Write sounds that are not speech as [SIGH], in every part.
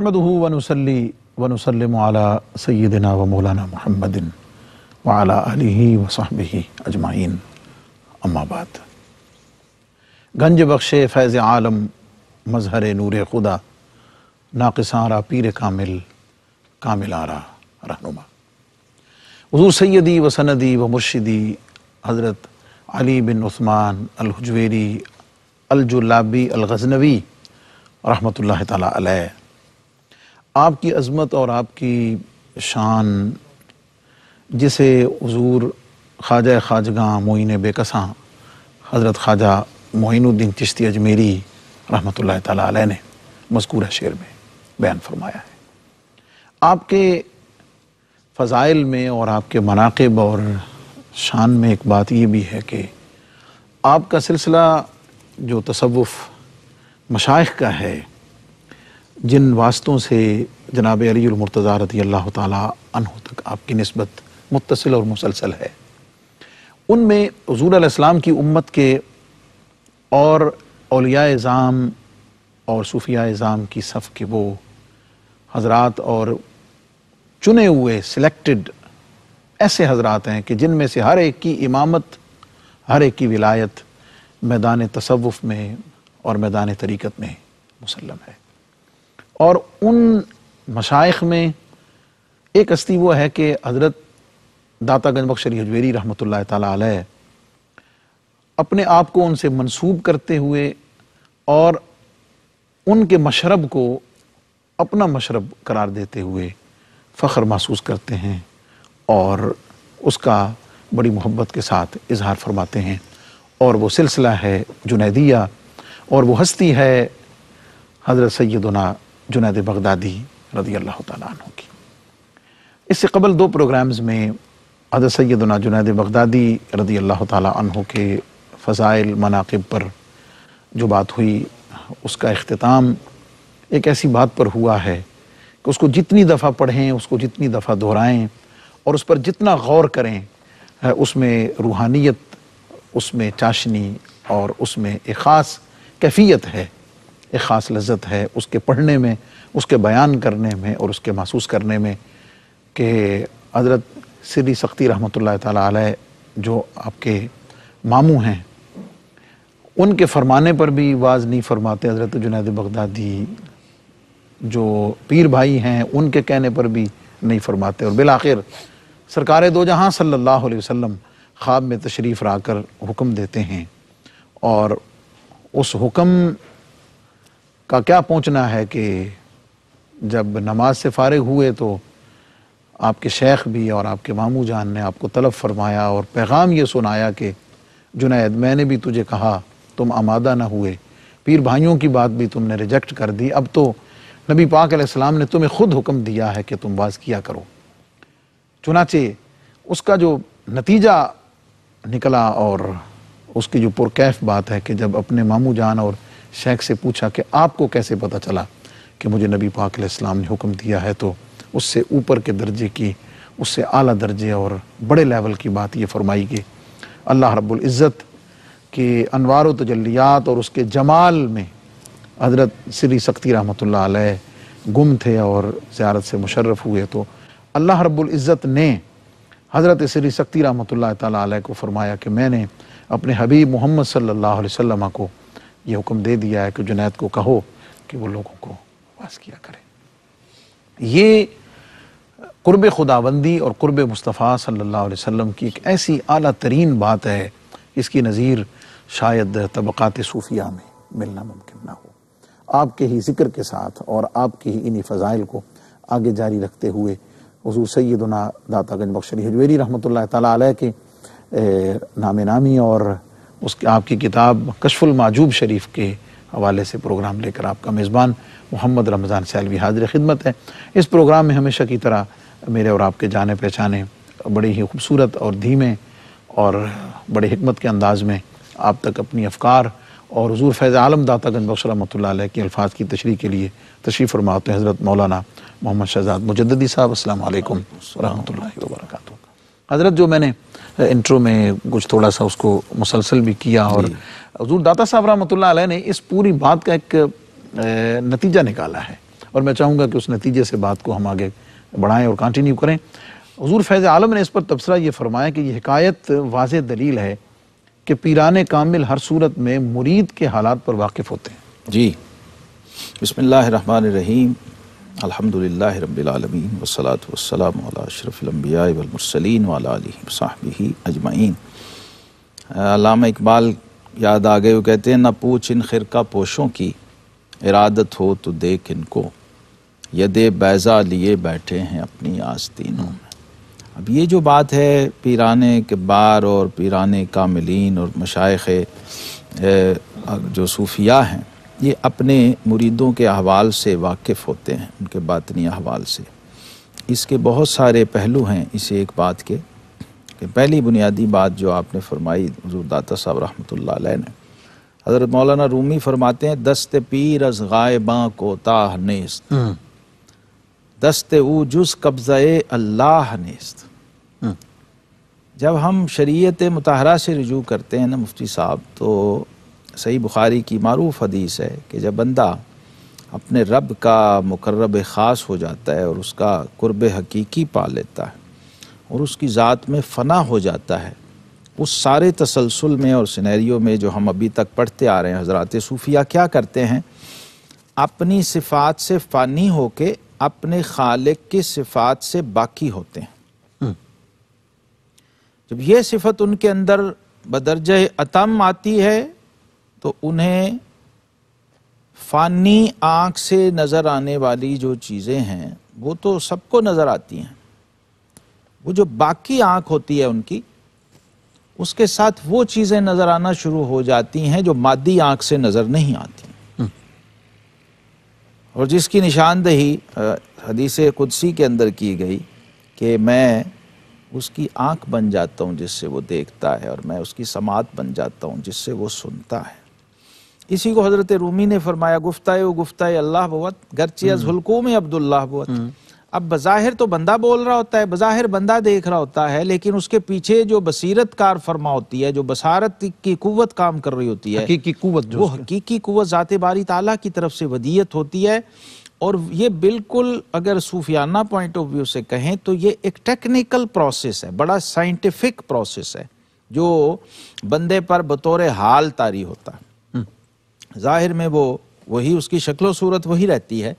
अहमदहू वनसली वनसलम सैदना व मौलाना महमदिन वाला अली वसाब अजमाइन अम्माबाद गंज बख्शे फैज़ आलम मजहर नूर खुदा नाकसारा पीर कामिल कामिल आरा रहनुमा हजूर सैदी व सनदी व मुर्शिदी हज़रत अली बिन उस्मान अलहजवेरी अलजुल्लाबी अलगजनवी रहमत ला आपकी अजमत और आपकी शान जिसे हजूर ख्वाजा ख्वाजगा मोइन बेकसा हज़रत ख्वाजा मोइनुद्दीन चिश्ती अजमेरी रहमत ला ने मस्कूरा शेर में बयान फरमाया है आपके फ़ज़ाइल में और आपके मनाकब और शान में एक बात ये भी है कि आपका सिलसिला जो तसवुफ़ मशाइ का है जिन वास्तों से जनाब अलीमरतज़ा रती अल्लाह तहों तक आपकी नस्बत मुतसिल और मुसलसल है उनमें हजूर आसलाम की उम्मत के और अलिया एज़ाम और सूफिया एज़ाम की सफ़ के वो हजरात और चुने हुए सिलेक्टेड ऐसे हजरात हैं कि जिनमें से हर एक की इमामत हर एक की विलायत मैदान तसवुफ़ में और मैदान तरीक़त में मुसलम है और उन मशाइख में एक हस्ती वो है कि हज़रत दाता गंजबख्श अली हजवेरी रहमत ला अपने आप को उनसे मंसूब करते हुए और उनके मशरब को अपना मशरब करार देते हुए फ़ख्र महसूस करते हैं और उसका बड़ी मोहब्बत के साथ इजहार फरमाते हैं और वो सिलसिला है जुनेदिया और वो हस्ती है हज़रत सैदुना जुनाद बगदादी रदी अल्लाह तु की इससे कबल दो प्रोग्राम्स में अद सैदना जुनाद बगदादी रदी अल्लाह तु के फ़ज़ाइल मनाकब पर जो बात हुई उसका अख्ताम एक ऐसी बात पर हुआ है कि उसको जितनी दफ़ा पढ़ें उसको जितनी दफ़ा दोहराएँ और उस पर जितना गौर करें उसमें रूहानियत उसमें चाशनी और उसमें एक ख़ास कैफियत है एक ख़ास लज्जत है उसके पढ़ने में उसके बयान करने में और उसके महसूस करने में कि हज़रत सिरी सख्ती रहमत ताली जो आपके मामू हैं उनके फरमाने पर भी वाज नहीं फरमाते हज़रत जुनेद बगदादी जो पीर भाई हैं उनके कहने पर भी नहीं फरमाते और बिल आखिर सरकार दो जहाँ सल्ला वसम ख्वाब में तशरीफ़ कर हुक्म देते हैं और उस हुक्म का क्या पहुंचना है कि जब नमाज से फारग हुए तो आपके शेख भी और आपके मामू जान ने आपको तलब फरमाया और पैगाम ये सुनाया कि जुनैद मैंने भी तुझे कहा तुम आमादा ना हुए पीर भाइयों की बात भी तुमने रिजेक्ट कर दी अब तो नबी पाक अलैहिस्सलाम ने तुम्हें खुद हुक्म दिया है कि तुम बाज़ किया करो चुनाचे उसका जो नतीजा निकला और उसकी जो पुरकैफ बात है कि जब अपने मामू जान और शेख से पूछा कि आपको कैसे पता चला कि मुझे नबी पाक इस्लाम ने हुक्म दिया है तो उससे ऊपर के दर्जे की उससे आला दर्जे और बड़े लेवल की बात ये फरमाई गई अल्लाह रब्ज़त के अनवार तजलियात और उसके जमाल में हजरत श्री सख्ती रहमत गुम थे और ज़्यारत से मुशर्रफ हुए तो अल्लाह रब्ज़त ने हज़रत श्री सख्ती रहमत को फ़रमाया कि मैंने अपने हबीब मोहम्मद सल्ला वसम को ये हुक्म दे दिया है कि जुनैद को कहो कि वो लोगों को वास किया करे ये कुर्ब खुदाबंदी और कुर्ब मुस्तफ़ा सल्लल्लाहु अलैहि वसल्लम की एक ऐसी अली तरीन बात है इसकी नज़ीर शायद तबक़ात सूफिया में मिलना मुमकिन ना हो आपके ही जिक्र के साथ और आपके ही इन्हीं फ़ज़ाइल को आगे जारी रखते हुए हजू सैदना दातागंज बख्शरी हजवेरी रहमत ला के नाम नामी और उसकी आपकी किताब कशफुल माजूब शरीफ के हवाले से प्रोग्राम लेकर आपका मेज़बान मोहम्मद रमज़ान सैलवी हाजिर खिदमत है इस प्रोग्राम में हमेशा की तरह मेरे और आपके जाने पहचाने बड़े ही खूबसूरत और धीमे और बड़े हमत के अंदाज़ में आप तक अपनी अफकार और हजूर फैज़ आलम दाता गंज रमत के अल्फाज की तशरी के लिए तशरीफ़ फरमाते हज़रत मौलाना मोहम्मद शहजाद मुजद्दी साहब असल वरहमल वर्का हज़रत जो मैंने इंट्रो में कुछ थोड़ा सा उसको मुसलसल भी किया और हजूर दाता साहब रहमत ने इस पूरी बात का एक नतीजा निकाला है और मैं चाहूँगा कि उस नतीजे से बात को हम आगे बढ़ाएँ और कंटिन्यू करें हजूर फैज़ आलम ने इस पर तबसरा ये फरमाया कि यह हकायत वाज दलील है कि पीरान कामिल हर सूरत में मुरीद के हालात पर वाकिफ़ होते हैं जी बसमीम अलहमदिल्ला रबालमीन वसलात वसलाम अशरफ़लम्बिया वलमरसलिन वालबी अजमाइन अलामा इकबाल याद आ गए वो कहते हैं न पूछ इन खिरका पोशों की इरादत हो तो देख इनको यदे बैज़ा लिए बैठे हैं अपनी आस्तीनों में अब ये जो बात है पीरान बार और पीरान कामिलीन और मशाइ जो सूफिया हैं ये अपने मुरीदों के अहवाल से वाकिफ़ होते हैं उनके बातनी अहवाल से इसके बहुत सारे पहलू हैं इस एक बात के कि पहली बुनियादी बात जो आपने फरमाई हजूर दाता साहब रहमत ने हज़रत मौलाना रूमी फरमाते हैं दस्त पीर अज गायबाँ को ताह नेस्त हम्म। दस्त ऊ जुज कब्ज़े अल्लाह नेस्त हम्म। जब हम शरीत मतहरा से रजू करते हैं ना मुफ्ती साहब तो सही बुखारी की मरूफ हदीस है कि जब बंदा अपने रब का मुकर्रब ख़ास हो जाता है और उसका कुर्ब हकीकी पा लेता है और उसकी ज़ात में फ़ना हो जाता है उस सारे तसलसल में और सिनेरियो में जो हम अभी तक पढ़ते आ रहे हैं हजरात सूफिया क्या करते हैं अपनी सिफात से फ़ानी के अपने खालिक के सिफात से बाकी होते हैं हम्म। जब यह सिफत उनके अंदर बदरज अतम आती है तो उन्हें फ़ानी आँख से नज़र आने वाली जो चीज़ें हैं वो तो सबको नज़र आती हैं वो जो बाकी आँख होती है उनकी उसके साथ वो चीज़ें नज़र आना शुरू हो जाती हैं जो मादी आँख से नज़र नहीं आती हम्म। और जिसकी निशानदही हदीस कुदसी के अंदर की गई कि मैं उसकी आँख बन जाता हूँ जिससे वो देखता है और मैं उसकी समात बन जाता हूँ जिससे वो सुनता है इसी को हजरत रूमी ने फरमाया गुफ्ता गुफ्ता अल्लाह बहुत गरचिया जुलकूम अब्दुल्लाह बहुत हम्म। अब बज़ाहिर तो बंदा बोल रहा होता है बज़ाहिर बंदा देख रहा होता है लेकिन उसके पीछे जो बसीरत कार फरमा होती है जो बसारत की कुवत काम कर रही होती है हकीकी कुवत जो वो हकीकी कुवत ज़ात बारी ताला की तरफ से वदीयत होती है और ये बिल्कुल अगर सूफियाना पॉइंट ऑफ व्यू से कहें तो ये एक टेक्निकल प्रोसेस है बड़ा साइंटिफिक प्रोसेस है जो बंदे पर बतौर हाल तारी होता है ज़ाहिर में वो वही उसकी शक्ल सूरत वही रहती है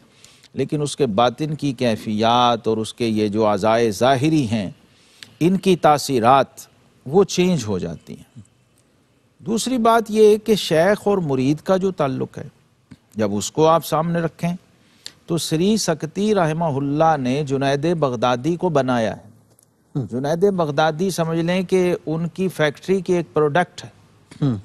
लेकिन उसके बातिन की कैफियत और उसके ये जो आज़ाए ज़ाहरी हैं इनकी तासीरात वो चेंज हो जाती हैं दूसरी बात ये कि शेख और मुरीद का जो ताल्लुक़ है जब उसको आप सामने रखें तो श्री सकती रहमहुल्ला ने जुनैद बगदादी को बनाया है हम्म। जुनैद बगदादी समझ लें कि उनकी फैक्ट्री की एक प्रोडक्ट है हम्म।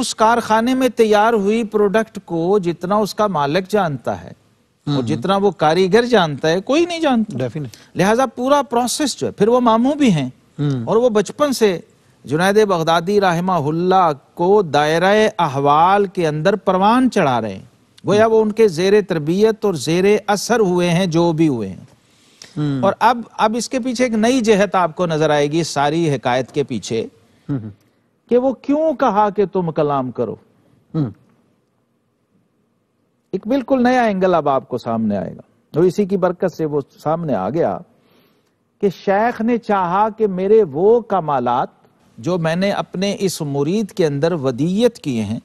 उस कारखाने में तैयार हुई प्रोडक्ट को जितना उसका मालिक जानता है वो हम्म। जितना वो कारीगर जानता है कोई नहीं जानता लिहाजा पूरा प्रोसेस जो है फिर वो मामू भी हैं हम्म। और वो बचपन से जुनेद बगदादी रहमाहुल्ला को दायरा अहवाल के अंदर परवान चढ़ा रहे हैं गोया वो उनके जेर तरबियत और जेर असर हुए हैं जो भी हुए हैं हम्म। और अब अब इसके पीछे एक नई जहत आपको नजर आएगी सारी हकायत के पीछे कि वो क्यों कहा कि तुम कलाम करो हम्म। एक बिल्कुल नया एंगल अब आपको सामने आएगा तो इसी की बरकत से वो सामने आ गया कि शेख ने चाहा कि मेरे वो कमालात जो मैंने अपने इस मुरीद के अंदर वदीयत किए हैं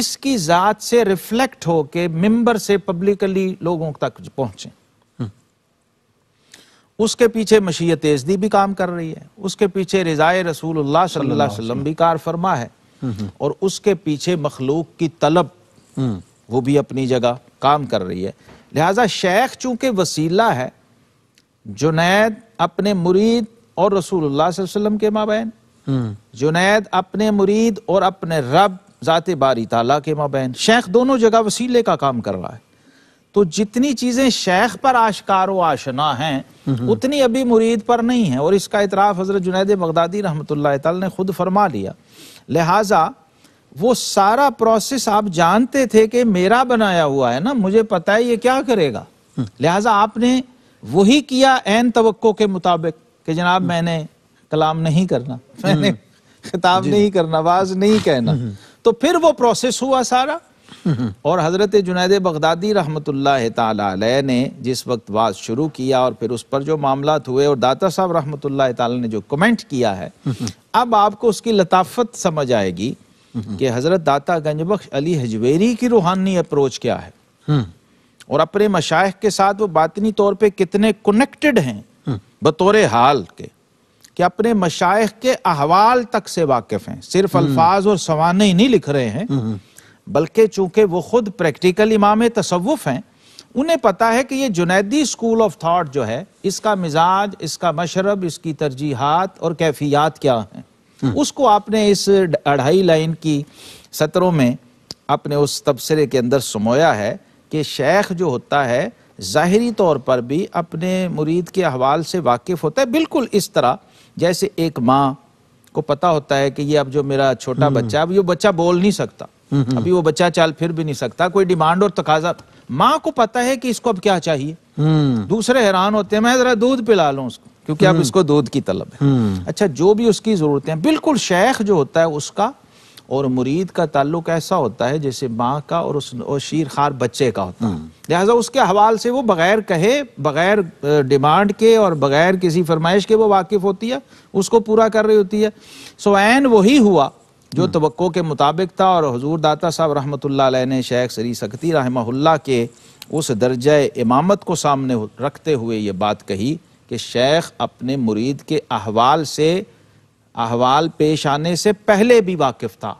इसकी ज़ात से रिफ्लेक्ट होके के से पब्लिकली लोगों तक पहुंचे उसके पीछे मशीयत एजदी भी काम कर रही है उसके पीछे रज़ाए रसूल सल्लाम भी कार फरमा है हम्म, हम्म। और उसके पीछे मखलूक की तलब हम्म। वो भी अपनी जगह काम कर रही है लिहाजा शेख चूंकि वसीला है जुनैद अपने मुरीद और रसूल वसलम के माबैन जुनैद अपने मुरीद और अपने रब ज़ात बारी ताला के माबैन शेख दोनों जगह वसीले का काम कर रहा है तो जितनी चीजें शेख पर आशकार आशना हैं उतनी अभी मुरीद पर नहीं है और इसका इतराफ हजरत जुनेद बगदादी रहमत ने खुद फरमा लिया लिहाजा वो सारा प्रोसेस आप जानते थे कि मेरा बनाया हुआ है ना मुझे पता है ये क्या करेगा हम्म। लिहाजा आपने वही किया एन तो के मुताबिक कि जनाब हम्म। मैंने कलाम नहीं करना मैंने हम्म। खिताब नहीं करना आवाज नहीं कहना तो फिर वो प्रोसेस हुआ सारा और हज़रत जुनेद बगदादी रहमत ला ने जिस वक्त बात शुरू किया और फिर उस पर जो मामला हुए और दाता साहब रहमत ने जो कमेंट किया है अब आपको उसकी लताफत समझ आएगी कि हज़रत दाता गंजबख्श अली हजवेरी की रूहानी अप्रोच क्या है और अपने मशाइ के साथ वो बातनी तौर पर कितने कनेक्टेड हैं बतौर हाल के कि अपने मशाइ के अहवाल तक से वाकिफ हैं सिर्फ हम्म। अल्फाज और सवाने ही नहीं लिख रहे हैं बल्कि चूंकि वो खुद प्रैक्टिकल इमाम तसवुफ़ हैं उन्हें पता है कि ये जुनैदी स्कूल ऑफ थाट जो है इसका मिजाज इसका मशरब इसकी तरजीहत और कैफियात क्या हैं हम्म। उसको आपने इस अढ़ाई लाइन की सत्रों में अपने उस तबसरे के अंदर समोया है कि शेख जो होता है ज़ाहरी तौर पर भी अपने मुरीद के अहवाल से वाकिफ़ होता है बिल्कुल इस तरह जैसे एक माँ को पता होता है कि ये अब जो मेरा छोटा हम्म। बच्चा है अब ये बच्चा बोल नहीं सकता हम्म, हम्म। अभी वो बच्चा चाल फिर भी नहीं सकता कोई डिमांड और तकाजा माँ को पता है कि इसको अब क्या चाहिए हम्म। दूसरे हैरान होते हैं मैं जरा दूध पिला लूँ उसको क्योंकि अब इसको दूध की तलब है अच्छा जो भी उसकी जरूरतें है बिल्कुल शेख जो होता है उसका और मुरीद का ताल्लुक ऐसा होता है जैसे माँ का और उस और शीर खार बच्चे का होता है लिहाजा उसके हवाल से वो बगैर कहे बगैर डिमांड के और बगैर किसी फरमाइश के वो वाकिफ होती है उसको पूरा कर रही होती है सो एन वही हुआ जो तो के मुताबिक था और हजूर दाता साहब रहमत ने शेख सरी सकती रहमहुल्ला के उस दर्ज इमामत को सामने रखते हुए ये बात कही कि शेख अपने मुरीद के अहवाल से अहवाल पेश आने से पहले भी वाकिफ था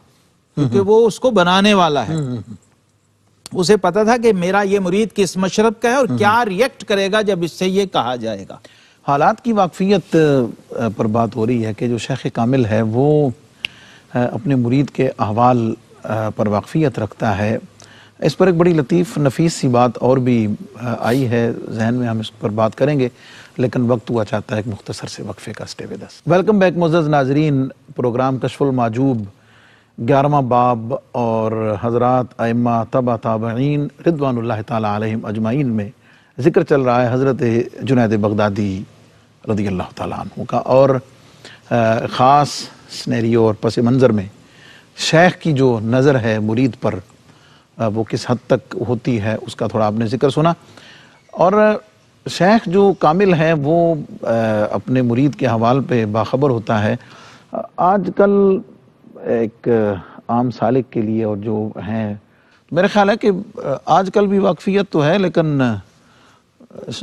क्योंकि वो उसको बनाने वाला है उसे पता था कि मेरा ये मुरीद किस मशरब का है और क्या रिएक्ट करेगा जब इससे ये कहा जाएगा हालात की वाकफियत पर बात हो रही है कि जो शेख कामिल है वो अपने मुरीद के अहवाल पर वाकफियत रखता है इस पर एक बड़ी लतीफ़ नफीस सी बात और भी आई है जहन में हम इस पर बात करेंगे लेकिन वक्त हुआ चाहता है एक मुख्तसर से वक्फे का स्टे विद वेलकम बैक मोज़ नाजरीन प्रोग्राम कशफुल माजूब ग्यारहवा बाब और हजरत अम्मा तबा ताबीन रिदवान तम अजमाइन में ज़िक्र चल रहा है हज़रत जुनेद बगदादी रदी अल्लाह तु का और ख़ास स्नैरियो और पस मंज़र में शेख की जो नज़र है मुरीद पर वो किस हद तक होती है उसका थोड़ा आपने ज़िक्र सुना और शेख जो कामिल है वो अपने मुरीद के हवाल पे बाखबर होता है आजकल एक आम सालिक के लिए और जो हैं मेरा ख्याल है कि आजकल भी वाकफियत तो है लेकिन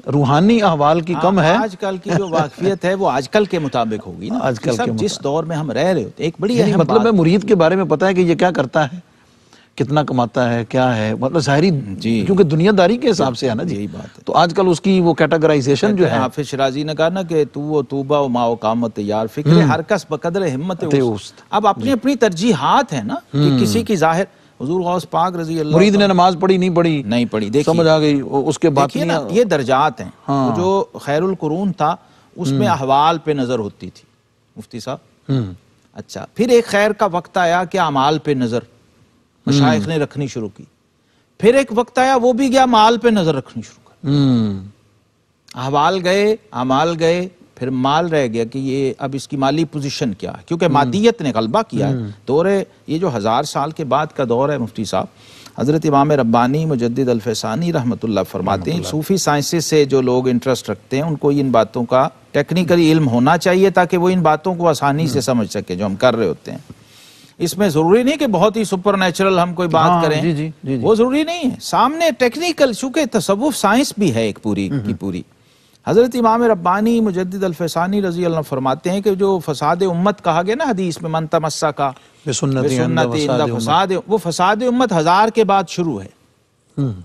रूहानी अहवाल की हाँ, कम है आजकल की जो वाकफियत है वो आजकल के मुताबिक होगी ना आजकल के जिस दौर में हम रह रहे हो एक बड़ी मतलब मैं मुरीद के बारे में पता है कि ये क्या करता है कितना कमाता है क्या है मतलब जाहरी क्योंकि दुनियादारी के हिसाब से है ना जी यही बात है तो आजकल उसकी वो कैटेगराइजेशन जो है हाफिज शराजी ने कहा ना कि तू वो तूबा वो माओ कामत यार फिक्र हम्म। हर कस बकदर हिम्मत अब अपनी अपनी तरजीहत है ना कि हम्म। किसी की जाहिर हजूर गौस पाक रजी मुरीद ने नमाज पढ़ी नहीं पढ़ी नहीं पढ़ी देखिए समझ आ गई उसके बाद ये दर्जात हैं हाँ। जो खैरुल कुरून था उसमें हम्म। अहवाल पे नज़र होती थी मुफ्ती साहब हम्म। अच्छा फिर एक खैर का वक्त आया कि अमाल पे नज़र मशाइ हम्म। ने रखनी शुरू की फिर एक वक्त आया वो भी गया माल पे नज़र रखनी शुरू कर अहवाल गए अमाल गए फिर माल रह गया कि ये अब इसकी माली पोजीशन क्या है क्योंकि मादियत ने गलबा किया है हम्म। दौरे ये जो हज़ार साल के बाद का दौर है मुफ्ती साहब हज़रत इमाम रब्बानी मुजद अलफ़ानी रहमत फरमाते हैं सूफ़ी साइंस से जो लोग इंटरेस्ट रखते हैं उनको इन बातों का टेक्निकली इल्म होना चाहिए ताकि वो इन बातों को आसानी से हम्म। समझ सके जो हम कर रहे होते हैं इसमें जरूरी नहीं कि बहुत ही सुपर नेचुरल हम कोई बात हाँ, करें जी, जी, जी, जी। वो जरूरी नहीं है सामने टेक्निकल चूंकि तस्वुफ साइंस भी है एक पूरी हम्म, की पूरी हज़रत इमाम रब्बानी मुजद अलफसानी रजी अल्लाह फरमाते हैं कि जो फ़साद उम्मत कहा गया ना हदीस में मन तमस्सा का फसाद वो फसाद उम्मत हज़ार के बाद शुरू है हम्म।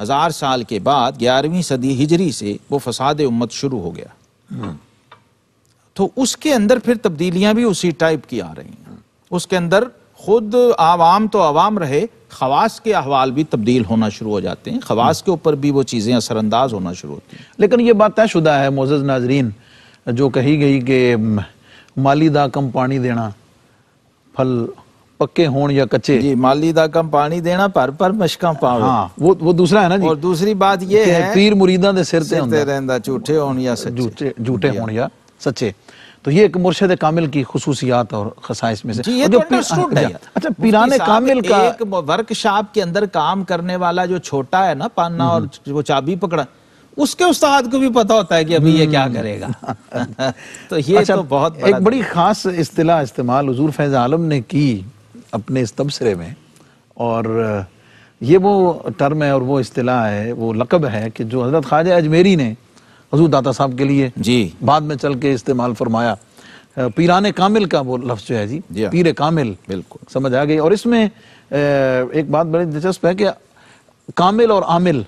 हज़ार साल के बाद ग्यारहवीं सदी हिजरी से वो फसाद उम्मत शुरू हो गया हम्म। तो उसके अंदर फिर तब्दीलियां भी उसी टाइप की आ रही हैं उसके अंदर खुद आवाम तो आवाम रहे खवास के अहवाल भी तब्दील होना शुरू हो जाते हैं खवास के ऊपर भी वो चीज़ें असरानंदाज होना शुरू होती हैं लेकिन ये बात तयशुदा है मोज़ नाजरीन जो कही गई कि माली दा कम पानी देना फल पक्के होन या कच्चे जी माली दा कम पानी देना पर पर मशका पावे हाँ वो वो दूसरा है ना जी और दूसरी बात ये है पीर मुरीदा दे सिर ते रहंदा झूठे होन या सच्चे झूठे झूठे होन या सच्चे तो ये एक मुर्शद कामिल की खसूसियात और खसाइस में से ये तो है अच्छा, अच्छा पीरान कामिल का एक वर्कशॉप के अंदर काम करने वाला जो छोटा है ना पाना हम्म, और हम्म। वो चाबी पकड़ा उसके उस्ताद को भी पता होता है कि अभी ये क्या हम्म। करेगा [LAUGHS] तो ये अच्छा, तो बहुत एक बड़ी खास इस्तला इस्तेमाल हजूर फैज आलम ने की अपने इस तबसरे में और ये वो टर्म है और वो इस्तला है वो लकब है कि जो हजरत ख्वाजा अजमेरी ने हजूर दाता साहब के लिए जी बाद में चल के इस्तेमाल फरमाया पीरान कामिल का वो लफ्ज जो है जी, जी हाँ। पीर कामिल बिल्कुल समझ आ गई और इसमें एक बात बड़ी दिलचस्प है कि कामिल और आमिल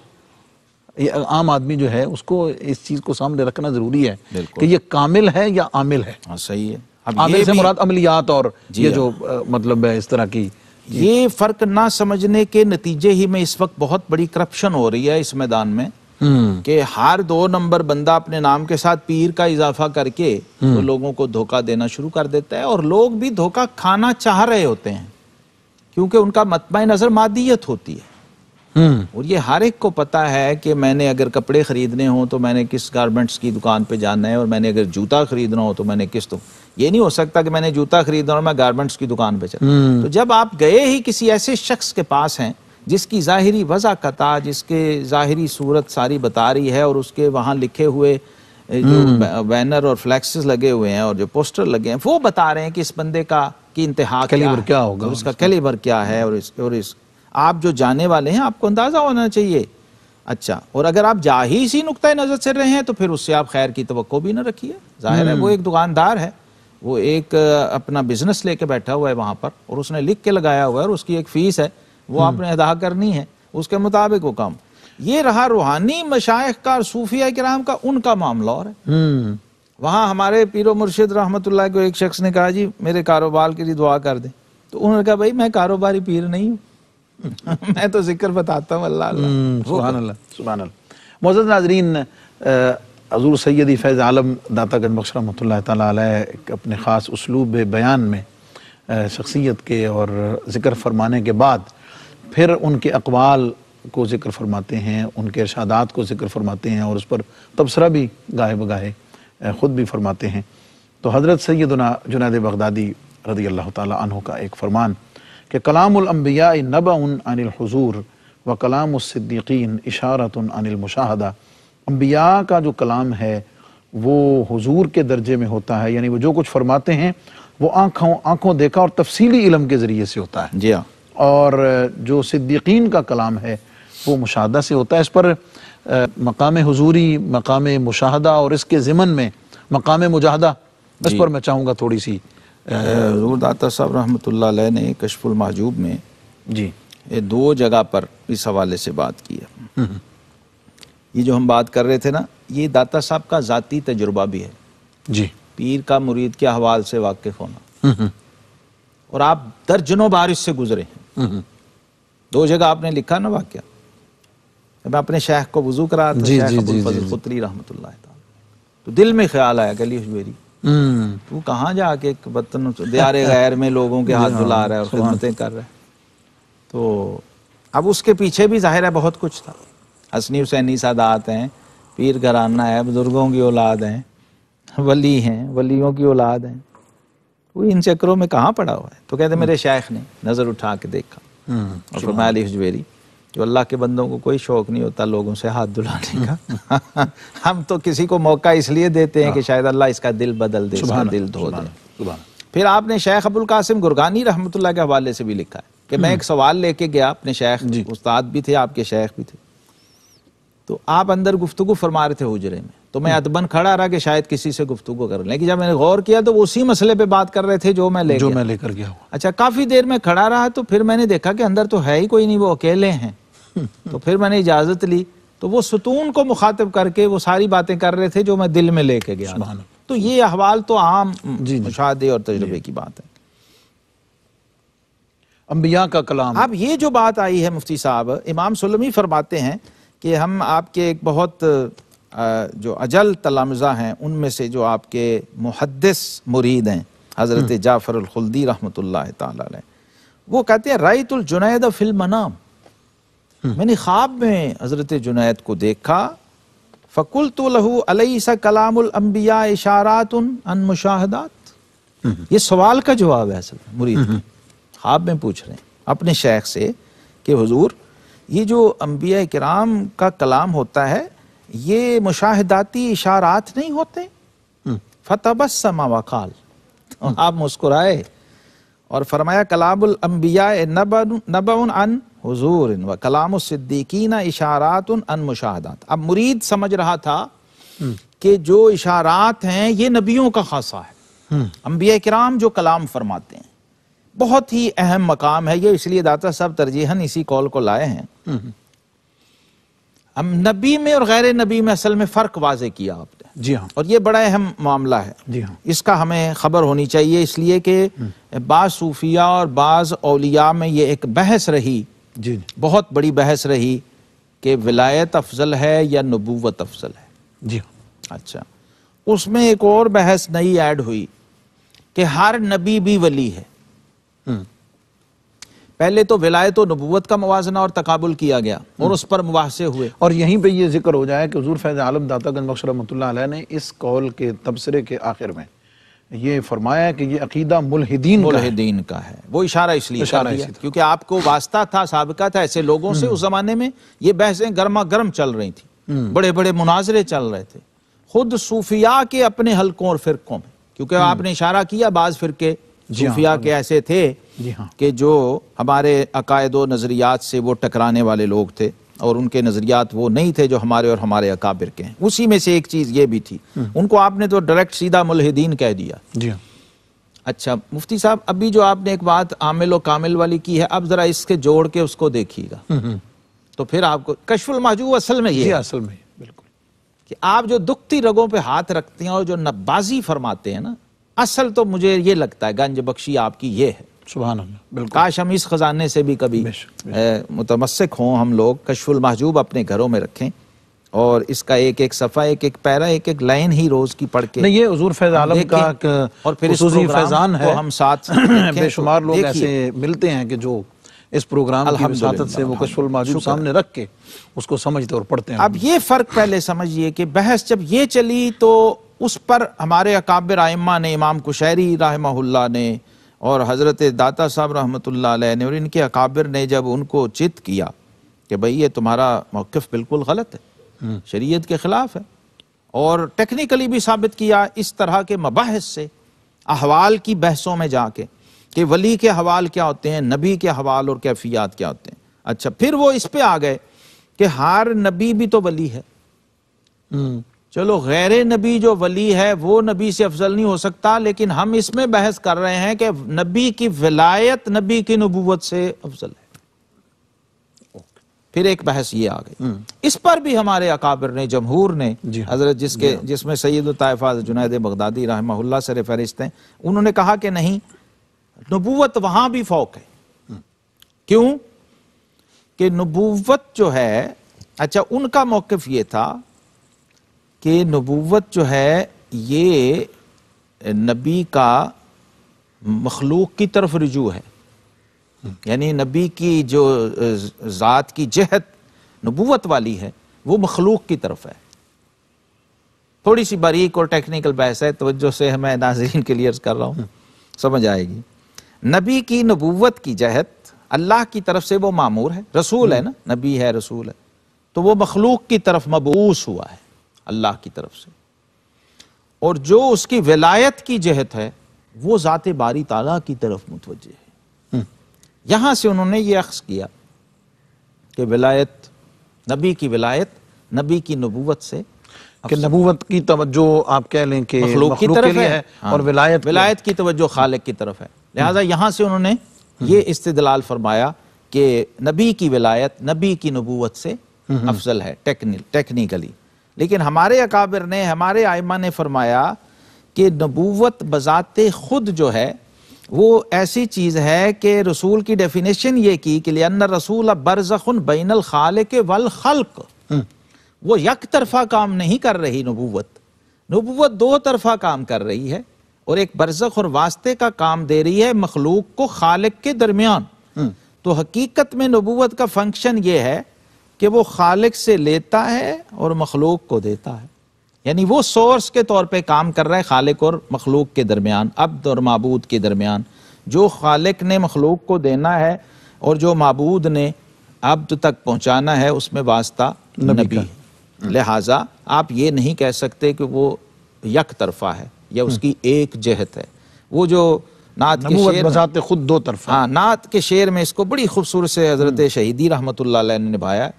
ये आम आदमी जो है उसको इस चीज को सामने रखना जरूरी है कि ये कामिल है या आमिल है आ, हाँ, सही है अब आमिल से मुराद अमलियात और ये हाँ। जो आ, मतलब है इस तरह की ये फर्क ना समझने के नतीजे ही में इस वक्त बहुत बड़ी करप्शन हो रही है इस मैदान में हम्म। कि हर दो नंबर बंदा अपने नाम के साथ पीर का इजाफा करके तो लोगों को धोखा देना शुरू कर देता है और लोग भी धोखा खाना चाह रहे होते हैं क्योंकि उनका मतम नजर मादियत होती है हम्म। और ये हर एक को पता है कि मैंने अगर कपड़े खरीदने हो तो मैंने किस गारमेंट्स की दुकान पे जाना है और मैंने अगर जूता खरीदना हो तो मैंने किस तो ये नहीं हो सकता कि मैंने जूता खरीदना और मैं गारमेंट्स की दुकान पे चला तो जब आप गए ही किसी ऐसे शख्स के पास हैं जिसकी ज़ाहरी वज़ा कता जिसके ज़ाहरी सूरत सारी बता रही है और उसके वहाँ लिखे हुए जो हम्म। बैनर और फ्लैक्सेस लगे हुए हैं और जो पोस्टर लगे हैं वो बता रहे हैं कि इस बंदे का की इंतहा क्या, क्या होगा उसका कैलिबर क्या है और इस और इस आप जो जाने वाले हैं आपको अंदाज़ा होना चाहिए अच्छा और अगर आप जा ही इसी नुकतः नज़र से रहे हैं तो फिर उससे आप खैर की तो भी ना रखिए जाहिर है वो हम्म। एक दुकानदार है वो एक अपना बिजनेस लेके बैठा हुआ है वहाँ पर और उसने लिख के लगाया हुआ है और उसकी एक फीस है वो हम्म। आपने अदा करनी है उसके मुताबिक वो काम ये रहा रूहानी मशाइ का और सूफिया कराम का उनका मामला और वहां हम्म। वहाँ हमारे पीरो मुर्शिद रहमत को एक शख्स ने कहा जी मेरे कारोबार के लिए दुआ कर दे तो उन्होंने कहा भाई मैं कारोबारी पीर नहीं हूँ [LAUGHS] मैं तो जिक्र बताता हूँ अल्लाह हम्म, सुबह मोजद नाजरीन हजूर सैदी फैज़ आलम दाता गनबख्श रमत अपने ख़ास उसलूब बयान में शख्सियत के और ज़िक्र फरमाने के बाद फिर उनके अकवाल को जिक्र फरमाते हैं उनके इर्शादात को जिक्र फरमाते हैं और उस पर तबसरा भी गाहे बगाहे ख़ुद भी फरमाते हैं तो हज़रत सैदना जुनाद बगदादी रदी अल्लाह तहों का एक फरमान कि कलामबिया नब अनिलजूर व कलामसिद्दीकीन इशारत अनिलमशाहदा अम्बिया का जो कलाम है वो हुजूर के दर्जे में होता है यानी वो जो कुछ फरमाते हैं वो आँखों आँखों देखा और तफसीली इलम के ज़रिए से होता है जी हाँ और जो सिद्दीकीन का कलाम है वो मुशाहदा से होता है इस पर मकाम हजूरी मकाम मुशाहदा और इसके ज़िमन में मकाम मुजाहदा इस पर मैं चाहूँगा थोड़ी सी हजूर दाता साहब रहमत ने कशफुल महजूब में जी ये दो जगह पर इस हवाले से बात की है हम्म। ये जो हम बात कर रहे थे ना ये दाता साहब का ज़ाती तजुर्बा भी है जी पीर का मुरीद के हवाल से वाकिफ होना हम्म, हम्म। और आप दर्जनों बार इससे गुजरे हैं हम्म। दो जगह आपने लिखा ना वाक्य मैं अपने शेख को वजू करा पुत्री रहमत तो दिल में ख्याल आया गली हजेरी हम्म। तू कहाँ जाके एक बर्तन दियारे गैर में लोगों के हाथ बुला हाँ, रहा है और खिदमतें कर रहा है तो अब उसके पीछे भी जाहिर है बहुत कुछ था हसनी हुसैनी सादात हैं पीर घराना है बुजुर्गों की औलाद हैं वली हैं वलियों की औलाद हैं वो इन चक्रों में कहाँ पड़ा हुआ है तो कहते हम्म। मेरे शेख ने नज़र उठा के देखा हम्म, और फरमाया अली हजवेरी जो अल्लाह के बंदों को कोई शौक नहीं होता लोगों से हाथ धुलाने का [LAUGHS] हम तो किसी को मौका इसलिए देते हैं कि हाँ। शायद अल्लाह इसका दिल बदल दे इसका दिल धो दे फिर आपने शेख अबुल कासिम गुरगानी रहमतुल्लाह के हवाले से भी लिखा है कि मैं हम्म। एक सवाल लेके गया अपने शेख उस्ताद भी थे आपके शेख भी थे तो आप अंदर गुफ्तगु फरमा रहे थे हुजरे में तो मैं अदबन खड़ा रहा कि शायद किसी से गुफ्तु कर लेकिन जब मैंने गौर किया तो वो उसी मसले पे बात कर रहे थे जो मैं ले जो मैं लेकर गया अच्छा काफी देर में खड़ा रहा तो फिर मैंने देखा कि अंदर तो है ही कोई नहीं वो अकेले हैं तो फिर मैंने इजाजत ली तो वो सुतून को मुखातिब करके वो सारी बातें कर रहे थे जो मैं दिल में लेके गया तो ये अहवाल तो आम मुशादे और तजुर्बे की बात है अम्बिया का कलाम अब ये जो बात आई है मुफ्ती साहब इमाम सुलमी फरमाते हैं कि हम आपके एक बहुत जो अजल तलामज़ा हैं उनमें से जो आपके मुहदस मुरीद हैं हज़रत हम्म। जाफ़रखुल्दी रहमत ला वो कहते हैं फिल मनाम हम्म। मैंने ख्वाब में हज़रत जुनैद को देखा फ़कुल तो लहू अलैसा कलामबिया इशारात अन मुशाहदात हम्म। ये सवाल का जवाब है असल मुरीद ख्वाब में पूछ रहे हैं अपने शेख से कि हजूर ये जो अम्बिया कराम का कलाम होता है ये मुशाहिदाती इशारात नहीं होते हम्म। फतबस समा वकाल तो आप मुस्कुराए और फरमाया कलाबुल अम्बिया नबन अन हजूर व कलाम सिद्दीकीन इशारात अन मुशाहदात अब मुरीद समझ रहा था हम्म। कि जो इशारात हैं ये नबियों का खासा है अम्बिया हम्म। कराम जो कलाम फरमाते हैं बहुत ही अहम मकाम है ये इसलिए दाता साहब तरजीहन इसी कॉल को लाए हैं हम नबी में और गैर नबी में असल में फ़र्क वाजे किया आपने जी हाँ और ये बड़ा अहम मामला है जी हाँ इसका हमें खबर होनी चाहिए इसलिए कि हम्म। बाज़ सूफिया और बाज़ अलिया में ये एक बहस रही जी बहुत बड़ी बहस रही कि विलायत अफजल है या नबूवत अफजल है जी हाँ अच्छा उसमें एक और बहस नई ऐड हुई कि हर नबी भी वली है हम्म। पहले तो विलायत तो नबूत का मवाजना और तकबुल किया गया और हम्म। उस पर मुबासे हुए और यहीं पर यह जिक्र हो जाए कि हजूर फैज़ आलम दाता बख्श रमतल्ला ने इस कौल के तबसरे के आखिर में ये फरमाया कि ये अकीदा मुलहिदीन मुलहिदीन का, का है वो इशारा इसलिए इशारा इसलिए क्योंकि आपको वास्ता था सबका था ऐसे लोगों से हम्म। उस जमाने में ये बहसें गर्मा गर्म चल रही थी हम्म। बड़े बड़े मुनाजरे चल रहे थे खुद सूफिया के अपने हलकों और फिरकों में क्योंकि आपने इशारा किया बाज फिरके हाँ, सूफिया हाँ। के ऐसे थे जी हाँ कि जो हमारे अकायद व नज़रियात से वो टकराने वाले लोग थे और उनके नज़रियात वो नहीं थे जो हमारे और हमारे अकाबिर के हैं उसी में से एक चीज़ ये भी थी हम्म। उनको आपने तो डायरेक्ट सीधा मुलहदीन कह दिया जी हाँ अच्छा मुफ्ती साहब अभी जो आपने एक बात आमिल व कामिल वाली की है अब ज़रा इसके जोड़ के उसको देखिएगा हम्म, हम्म। तो फिर आपको कशफुल महजूब असल में ये असल में बिल्कुल कि आप जो दुखती रगों पे हाथ रखते हैं और जो नब्बाजी फरमाते हैं ना असल तो मुझे ये लगता है गंज बख्शी आपकी ये है काश हम इस ख़जाने से भी कभी मुतमसक हों हम लोग कशफुल महजूब अपने घरों में रखें और इसका एक एक सफ़ा एक एक पैरा एक एक लाइन ही रोज़ की पढ़ के ये हजूर फैज़ आलम का और फिर फैज़ान है हम साथ [COUGHS] बेशुमार लोग ऐसे मिलते हैं कि जो इस प्रोग्राम की वसात से वो कशफुल महजूब सामने रख के उसको समझते और पढ़ते हैं अब ये फ़र्क पहले समझिए कि बहस जब ये चली तो उस पर हमारे अकाबिर आयमा ने इमाम कुशैरी रहमहुल्ला ने और हज़रत दाता साहब रहमत ने और इनके अकाबिर ने जब उनको चित किया कि भई ये तुम्हारा मौक़ बिल्कुल गलत है हम्म। शरीयत के ख़िलाफ़ है और टेक्निकली भी साबित किया इस तरह के मबाहस से अहवाल की बहसों में जाके कि वली के हवाल क्या होते हैं नबी के हवाल और कैफियात क्या होते हैं अच्छा फिर वो इस पर आ गए कि हार नबी भी तो वली है हम्म। चलो गैर नबी जो वली है वो नबी से अफजल नहीं हो सकता लेकिन हम इसमें बहस कर रहे हैं कि नबी की विलायत नबी की नबूवत से अफजल है फिर एक बहस ये आ गई हम्म। इस पर भी हमारे अकाबिर ने जमहूर ने हाँ। हजरत जिसके हाँ। जिसमें सैयद तयफा जुनाद बगदादी रहमहुल्ला सर फहरिस्त हैं उन्होंने कहा कि नहीं नबूवत वहां भी फोक है हम्म। क्यों कि नबूवत जो है अच्छा उनका मौकफ ये था कि नबूवत जो है ये नबी का मखलूक की तरफ रजू है यानी नबी की जो ज़ात की जहत नबूवत वाली है वो मखलूक की तरफ है थोड़ी सी बारीक और टेक्निकल बहस है तोज्जो से मैं नाजरीन के लिए कर रहा हूँ समझ आएगी नबी की नबूवत की जहत अल्लाह की तरफ से वो मामूर है रसूल है ना नबी है रसूल है तो वो मखलूक की तरफ मबूस हुआ है अल्लाह की तरफ से और जो उसकी विलायत की जहत है वो ज़ात बारी ताला की तरफ मुतवजह है हम्म। यहां से उन्होंने ये अक्स किया कि विलायत नबी की विलायत नबी की नबूवत से कि नबूवत की तवज्जो आप कह लें कि मखलूक की तरफ है, है हाँ। और विलायत विलायत की तवज्जो खालिक की तरफ है लिहाजा हम्म। यहां से उन्होंने हम्म। ये इस्तलाल फरमाया कि नबी की विलायत नबी की नबूवत से अफजल है टेक्निकली लेकिन हमारे अकाबिर ने हमारे आयमा ने फरमाया कि नबूवत बजात खुद जो है वो ऐसी चीज़ है कि रसूल की डेफिनेशन ये की कि लियन रसूल बरजखन बैन के वल खल्क हम्म। वो यक तरफा काम नहीं कर रही नबूवत नबूवत दो तरफा काम कर रही है और एक बरजख और वास्ते का काम दे रही है मखलूक को खालिक के दरमियान हम्म। तो हकीकत में नबूवत का फंक्शन ये है कि वो खालिक से लेता है और मखलूक को देता है यानी वो सोर्स के तौर पे काम कर रहा है खालिक और मखलूक के दरमियान अब्द और मबूद के दरमियान जो खालिक ने मखलूक को देना है और जो मबूद ने अब्द तक पहुंचाना है उसमें वास्ता नबी लिहाजा आप ये नहीं कह सकते कि वो यक तरफा है या हम्म। उसकी एक जहत है वो जो नात के शेर बजाते खुद दो तरफ हाँ नात के शेर में इसको बड़ी खूबसूरत से हजरत हम्म। शहीदी रहमत ने निभाया है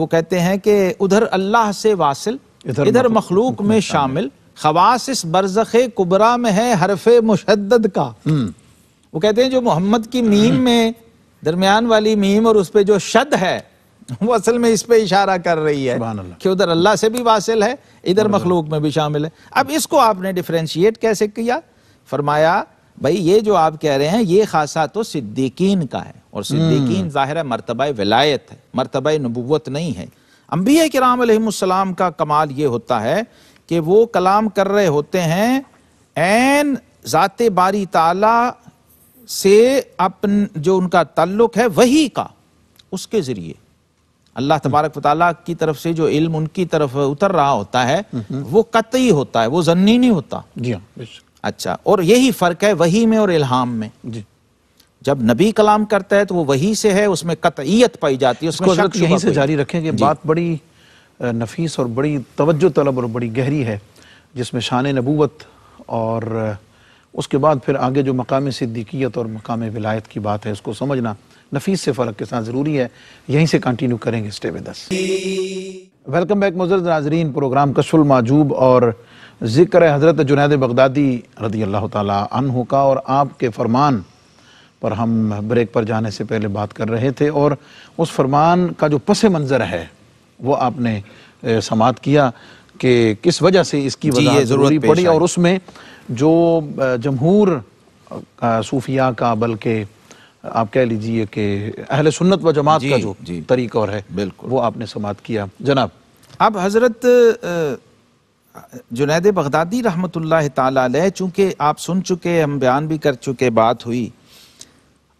वो कहते हैं कि उधर अल्लाह से वासिल इधर, इधर मखलूक में शामिल खवास इस बरजख कुबरा में है हरफ मुशद का हम्म। वो कहते हैं जो मोहम्मद की मीम हम्म। में दरमियान वाली मीम और उस पर जो शद है वो असल में इस पे इशारा कर रही है कि उधर अल्लाह से भी वासिल है इधर मखलूक में भी शामिल है अब इसको आपने डिफ्रेंशिएट कैसे किया फरमाया भाई ये जो आप कह रहे हैं ये खासा तो सिद्दीकीन का है और सिद्दीकीन हम्म। ज़ाहिर मरतबा विलायत है मरतबा नबूत नहीं है अम्बिया कराम का कमाल ये होता है कि वो कलाम कर रहे होते हैं एन ज़ात बारी ताला से अपन जो उनका ताल्लुक है वही का उसके ज़रिए अल्लाह तबारक वाली की तरफ से जो इल्म उनकी तरफ उतर रहा होता है हम्म। वो कतई होता है वो जन्नी नहीं होता जी हाँ अच्छा और यही फ़र्क है वही में और इल्हाम में जी जब नबी कलाम करता है तो वो वही से है उसमें कतईत पाई जाती है उसको यहीं से जारी रखें कि बात बड़ी नफीस और बड़ी तवज्जो तलब और बड़ी गहरी है जिसमें शान नबूवत और उसके बाद फिर आगे जो मकाम सिद्दीकीत और मकाम विलायत की बात है उसको समझना नफीस से फ़र्क के साथ ज़रूरी है यहीं से कंटिन्यू करेंगे स्टे में दस वेलकम बैक मुजर नाजरीन प्रोग्राम कशुल माजूब और ज़िक्र हज़रत जुनेद बगदादी रदी अल्लाह तहु का और आपके फरमान पर हम ब्रेक पर जाने से पहले बात कर रहे थे और उस फरमान का जो पस मंज़र है वो आपने समात किया कि किस वजह से इसकी वजह ज़रूरी पड़ी और उसमें जो जमहूर सूफिया का बल्कि आप कह लीजिए कि अहले सुन्नत व जमात का जो तरीका और है वो आपने समात किया जनाब अब हज़रत जुनेद बगदादी रहमत चूंकि आप सुन चुके हम बयान भी कर चुके बात हुई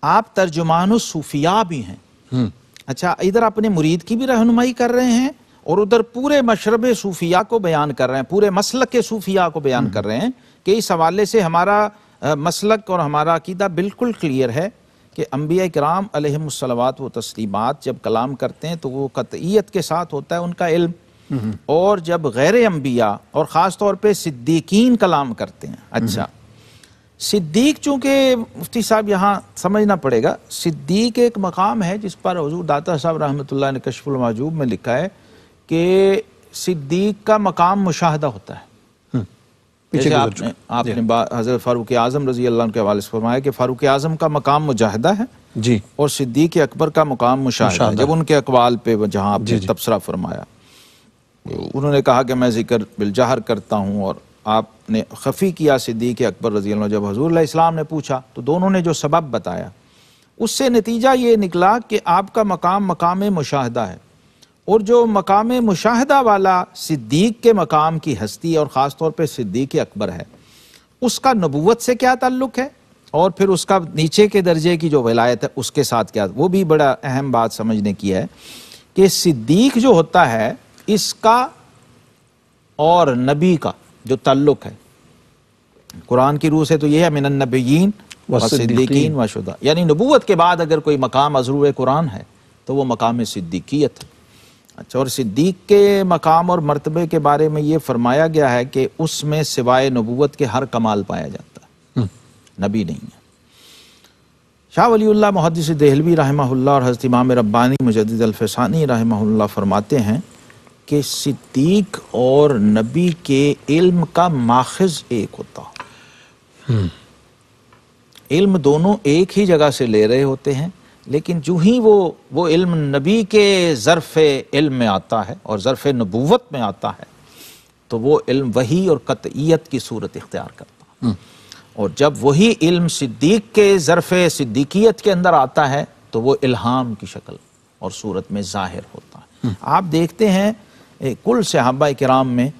आप तर्जुमान सूफिया भी हैं हम्म। अच्छा इधर अपने मुरीद की भी रहनुमाई कर रहे हैं और उधर पूरे मशरब सूफिया को बयान कर रहे हैं पूरे मसलक के सूफिया को बयान हम्म। कर रहे हैं कि इस हवाले से हमारा मसलक और हमारा अकीदा बिल्कुल क्लियर है कि अम्बिया कराम अलहमसलवात व तस्लीमत जब कलाम करते हैं तो वो कतईत के साथ होता है उनका इल्म और जब गैर अम्बिया और ख़ास तौर पर सिद्दीकीन कलाम करते हैं अच्छा सिद्दीक चूँकि मुफ्ती साहब यहाँ समझना पड़ेगा सिद्दीक एक मकाम है जिस पर हजूर दाता साहब रहमत ने कशफुल मजूब में लिखा है कि सिद्दीक का मकाम मुशाह होता है पीछे आपने आपने हज़रत फारूक आज़म रजी अल्लाह के हवाले से फरमाया कि फ़ारूक आज़म का मकाम मुजाहिदा है जी और सिद्दीक अकबर का मकाम मुशाह जब उनके अकबाल पे जहाँ आपने तबसरा फरमाया उन्होंने कहा कि मैं जिक्र बिलजहर करता हूँ और आपने खफ़ी किया सिद्दीक अकबर रजी अल्लाह जब हजूर इस्लाम ने पूछा तो दोनों ने जो सबब बताया उससे नतीजा ये निकला कि आपका मकाम मकाम मुशाह है और जो मकाम मुशाहदा वाला सिद्दीक के मकाम की हस्ती और ख़ास तौर पर सिद्दीक अकबर है उसका नबूत से क्या ताल्लुक़ है और फिर उसका नीचे के दर्जे की जो वलायत है उसके साथ क्या वो भी बड़ा अहम बात समझने की है कि सिद्दीक जो होता है इसका और नबी का जो ताल्लुक़ है कुरान की रूह से तो ये है मिनन नबीन वीन व शुदा यानी नबूत के बाद अगर कोई मकाम अजरू कुरान है तो वो मकाम सिद्दीकीत है अच्छा और सिद्दीक के मकाम और मरतबे के बारे में ये फरमाया गया है कि उसमें सिवाय नबूत के हर कमाल पाया जाता है हम्म। नबी नहीं है शाह वली मुहदस दहलवी रहमल्ला और हजरत इमाम रब्बानी मुजद अलफसानी रहमल्ला फरमाते हैं कि सिद्दीक और नबी के इल्म का माखज एक होता हम्म। इल्म दोनों एक ही जगह से ले रहे होते हैं लेकिन जो ही वो वो इल्म नबी के ज़रफ़ इल्म में आता है और ज़रफ़ नबूवत में आता है तो वो इल्म वही और कतईत की सूरत इख्तियार करता हम्म। और जब वही इल्म सिद्दीक के ज़रफ़ सिद्दीकीत के अंदर आता है तो वो इल्हाम की शक्ल और सूरत में ज़ाहिर होता है हम्म। आप देखते हैं कुल सहाबा कराम में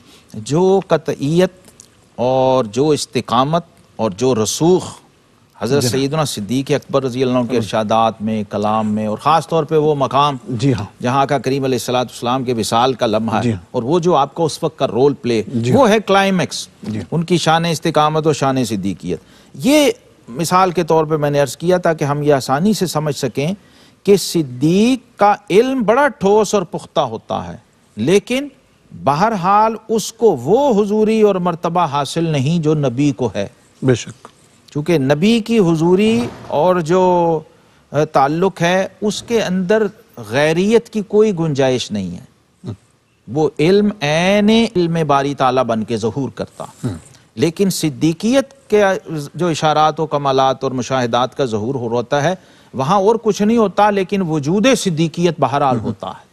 जो कतईत और जो इस्तकामत और जो रसूख हज़रत हाँ। सईदना सिद्दीक अकबर रजी अल्लाह के इर्शादात में कलाम में और ख़ास तौर पर वो मकाम जी हाँ जहाँ का करीम सलाम के विसाल का लम्हा है हाँ। और वो जो आपका उस वक्त का रोल प्ले हाँ। वो है क्लाइमैक्स उनकी शान इस्तकामत और शान सिद्दीकियत ये मिसाल के तौर पर मैंने अर्ज़ किया था कि हम ये आसानी से समझ सकें कि सिद्दीक का इल्म बड़ा ठोस और पुख्ता होता है लेकिन बहरहाल उसको वो हजूरी और मरतबा हासिल नहीं जो नबी को है बेशक चूँकि नबी की हुजूरी और जो ताल्लुक़ है उसके अंदर गैरियत की कोई गुंजाइश नहीं है वो इल्म एन इल्म बारी ताला बन के जहूर करता हम्म। लेकिन सिद्दीकियत के जो इशारात व कमालत और मुशाहदात का जहूर हो होता है वहाँ और कुछ नहीं होता लेकिन वजूद सिद्दीकियत बहरहाल हम्म। होता है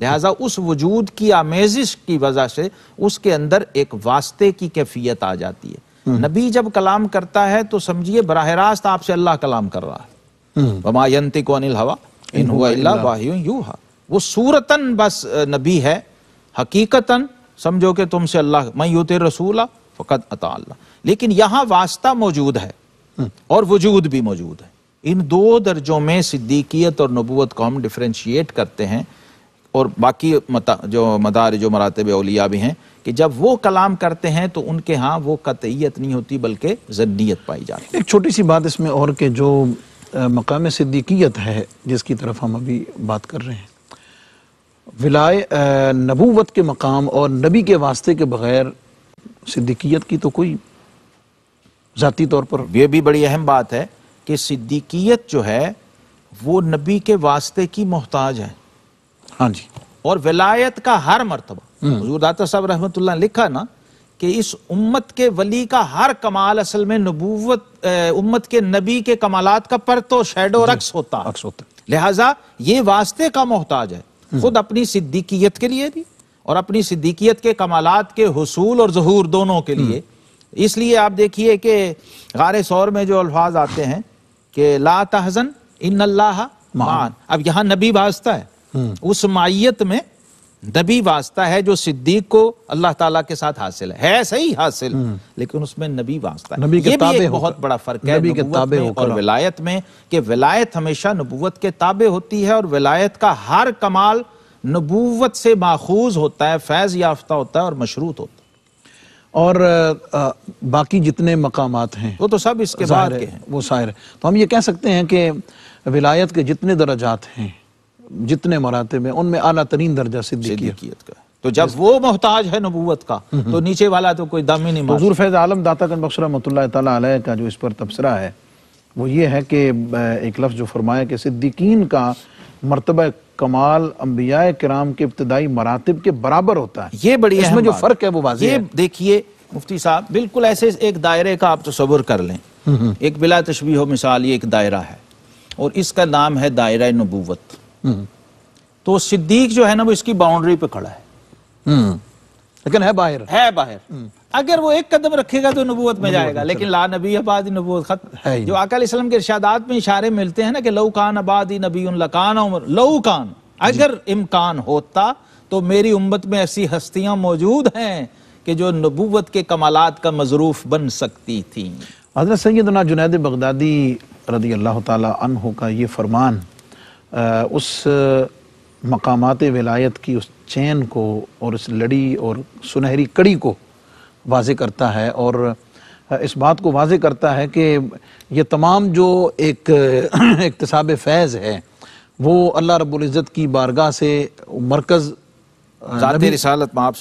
लिहाजा उस वजूद की आमेजिश की वजह से उसके अंदर एक वास्ते की कैफियत आ जाती है हम्म। नबी जब कलाम करता है तो समझिए बराह रास्त आपसे अल्लाह कलाम कर रहा है हम्म। को अनिल हवा इन हुआ यूहा वो सूरतन बस नबी है हकीकतन समझो कि तुमसे अल्लाह मैं यूते रसूल फ़कत अता अल्लाह लेकिन यहाँ वास्ता मौजूद है हम्म। और वजूद भी मौजूद है इन दो दर्जों में सिद्दीकियत और नबूत को हम डिफ्रेंशिएट करते हैं और बाकी मता, जो मदार जो मरातब अलिया भी हैं कि जब वो कलाम करते हैं तो उनके यहाँ वो कतईत नहीं होती बल्कि जद्दीत पाई जाती एक छोटी सी बात इसमें और के जो मकाम सिद्दीकीत है जिसकी तरफ हम अभी बात कर रहे हैं विलाय नबूवत के मकाम और नबी के वास्ते के बगैर सिद्दीकीत की तो कोई ज़ाती तौर पर यह भी बड़ी अहम बात है कि सिद्दीकीत जो है वो नबी के वास्ते की मोहताज है हाँ जी और विलायत का हर मरतबा हजूर हम्म। दाता साहब रहमत लिखा ना कि इस उम्मत के वली का हर कमाल असल में नबूवत उम्मत के नबी के कमालात का तो शेडो रक्स होता रक्स होता लिहाजा ये वास्ते का मोहताज है हम्म। खुद अपनी सिद्दीकियत के लिए भी और अपनी सिद्दीकियत के कमालात के हसूल और जहूर दोनों के लिए हम्म। इसलिए आप देखिए कि गार शौर में जो अल्फाज आते हैं कि ला तहजन इन अल्लाह मान अब यहाँ नबी वास्ता है हम्म। उस माइत में दबी वास्ता है जो सिद्दीक को अल्लाह ताला के साथ हासिल है, है सही हासिल हम्म। लेकिन उसमें नबी वास्ता नबी है ये भी एक बहुत बड़ा फर्क है नबी के और विलायत में कि विलायत हमेशा नबूवत के ताबे होती है और विलायत का हर कमाल नबूवत से माखूज होता है फैज याफ्ता होता है और मशरूत होता है और बाकी जितने मकाम हैं वो तो सब इसके बाहर के हैं वो शायर है तो हम ये कह सकते हैं कि विलायत के जितने दर्जात हैं जितने मराते में उनमें आला तरीन दर्जा सिद्दीकियत का तो जब वो मोहताज है नबूवत का हम्म, हम्म। तो नीचे वाला तो कोई दम ही नहीं तो मजूर फैज़ आलम दाता कन बख्श रहमत का जो इस पर तबसरा है वो ये है कि एक लफ्ज़ जो फरमाया कि सिद्दीकीन का मरतबा कमाल अम्बिया कराम के इब्तदाई मरातब के बराबर होता है ये बड़ी इसमें जो फ़र्क है वो वाजी देखिए मुफ्ती साहब बिल्कुल ऐसे एक दायरे का आप तस्वुर कर लें हम्म, एक बिला तशबी हो मिसाल ये एक दायरा है और इसका नाम है दायरा नबूवत तो सिद्दीक जो है ना वो इसकी बाउंड्री पे खड़ा है हम्म। लेकिन है बाहर है बाहर अगर वो एक कदम रखेगा तो नबूत में जाएगा लेकिन ला नबी आबादी नबूत खत जो अकाल इस्लाम के इर्शादात में इशारे मिलते हैं ना कि लऊ कान आबादी नबी लकान उमर लऊ कान अगर इम्कान होता तो मेरी उम्मत में ऐसी हस्तियां मौजूद हैं कि जो नबूवत के कमालत का मजरूफ बन सकती थी हजरत सैदना जुनेद बगदादी रदी अल्लाह तन का ये फरमान उस मकामात विलायत की उस चैन को और उस लड़ी और सुनहरी कड़ी को वाज करता है और इस बात को वाज करता है कि ये तमाम जो एक [CLEARS THROAT] इकतसाब फैज़ है वो अल्लाह रब्ज़त की बारगाह से मरकज़ रिसालत माप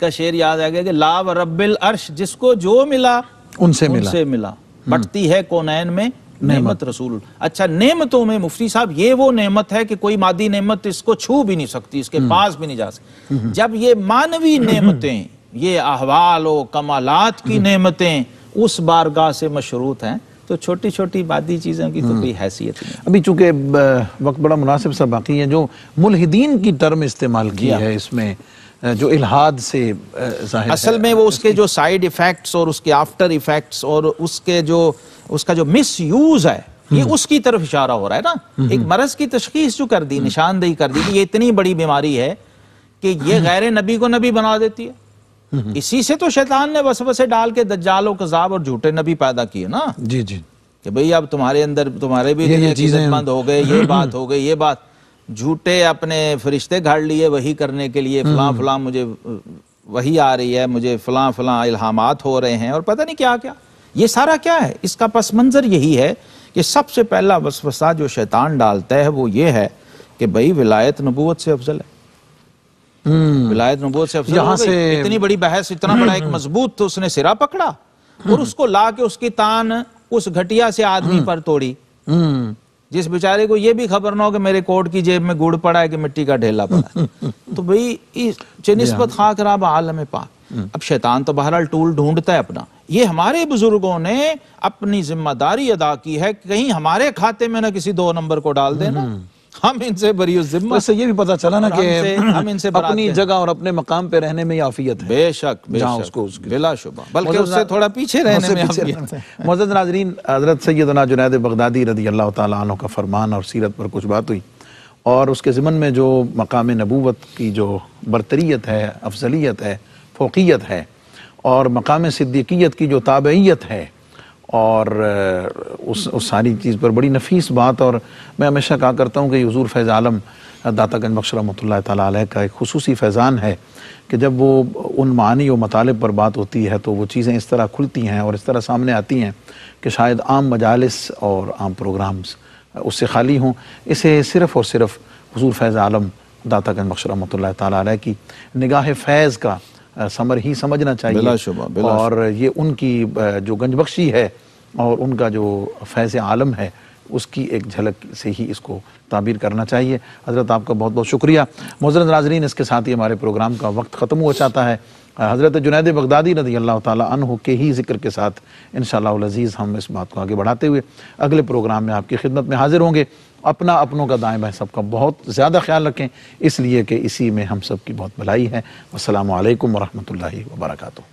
का शेर याद आ गया कि लाव रब्बिल अर्श जिसको जो मिला उनसे मिला मिला हम्म। बटती है कोनैन में नेमत रसूल अच्छा नेमतों में मुफ्ती साहब ये वो नेमत है कि कोई मादी नेमत इसको छू भी नहीं सकती इसके हम्म। पास भी नहीं जा सकती हम्म, हम्म। जब ये मानवी नेमतें ये अहवाल कमालात की नेमतें उस बारगाह से मशरूत हैं तो छोटी छोटी मादी चीज़ों की तो कोई हैसियत नहीं अभी चूंकि वक्त बड़ा मुनासिब सा बाकी है जो मुलहिदीन की टर्म इस्तेमाल किया है इसमें जो इलाहाद से असल में वो उसके जो साइड इफ़ेक्ट्स और उसके आफ्टर इफ़ेक्ट्स और उसके जो उसका जो मिस यूज है ये हम्म। उसकी तरफ इशारा हो रहा है ना हम्म, एक हम्म। मरज की तशखीस जो कर दी निशानदेही कर दी कि ये इतनी बड़ी बीमारी है कि ये गैर नबी को नबी बना देती है इसी से तो शैतान ने बस बसे डाल के दज्जालों कजाब और झूठे नबी पैदा किए ना जी जी कि भाई अब तुम्हारे अंदर तुम्हारे भी ये, चीजें बंद हो गए ये बात हो गई ये बात झूठे अपने फरिश्ते घाड़ लिए वही करने के लिए फलां फलां मुझे वही आ रही है मुझे फलां फलां इल्हामात हो रहे हैं और पता नहीं क्या क्या ये सारा क्या है इसका पस मंज़र यही है कि सबसे पहला वसवसा जो शैतान डालता है वो ये है कि भाई विलायत नबूवत से अफजल है हम्म। विलायत नबूवत से अफजल यहां से इतनी बड़ी बहस इतना बड़ा एक हम्म। मजबूत तो उसने सिरा पकड़ा और हम्म। उसको ला के उसकी तान उस घटिया से आदमी पर तोड़ी जिस बेचारे को यह भी खबर ना हो कि मेरे कोट की जेब में गुड़ पड़ा है कि मिट्टी का ढेला पड़ा है [LAUGHS] तो भाई चनिस्बत हाँ। खाक रहा आलम पाक अब शैतान तो बहरहाल टूल ढूंढता है अपना ये हमारे बुजुर्गों ने अपनी जिम्मेदारी अदा की है कहीं हमारे खाते में ना किसी दो नंबर को डाल देना हम्म। हम इनसे बरी जिम्मा इससे ये भी पता चला ना कि हम [CLEARS THROAT] इनसे अपनी जगह और अपने मकाम पे रहने में याफियत है बेशक बेशक उसको बिलाशुबा बल्कि उससे थोड़ा पीछे रहने में नाजरीन हजरत सैदना जुनैद बगदादी रदी अल्लाह तु का फरमान और सीरत पर कुछ बात हुई और उसके ज़िमन में जो मकाम नबूवत की जो बरतरीत है अफजलियत है फोकियत है और मकाम सिद्दीकीत की जो ताबईत है और उस उस सारी चीज़ पर बड़ी नफीस बात और मैं हमेशा कहा करता हूँ कि हजूर फैज़ आलम दाता गंज बख्श रमत तै का एक खसूस फैज़ान है कि जब वो उन मानी व मतालब पर बात होती है तो वो चीज़ें इस तरह खुलती हैं और इस तरह सामने आती हैं कि शायद आम मजालस और आम प्रोग्राम्स उससे खाली हों इसे सिर्फ़ और सिर्फ़ हजूर फैज़ आलम दाता गंज बख्श रमत तै की निगाह फैज़ का समर ही समझना चाहिए बिलाशुबा, बिलाशुबा। और ये उनकी जो गंजबख्शी है और उनका जो फैज़ आलम है उसकी एक झलक से ही इसको ताबीर करना चाहिए हज़रत आपका बहुत बहुत शुक्रिया मोजरत नाजरीन इसके साथ ही हमारे प्रोग्राम का वक्त ख़त्म हो जाता है हज़रत जुनेद बगदादी रदी अल्लाह तह के ही जिक्र के साथ इन शजीज़ हम इस बात को आगे बढ़ाते हुए अगले प्रोग्राम में आपकी खिदमत में हाजिर होंगे अपना अपनों का दाएँ बाएँ सबका बहुत ज़्यादा ख्याल रखें इसलिए कि इसी में हम सब की बहुत भलाई है असलकम वरहमल वर्का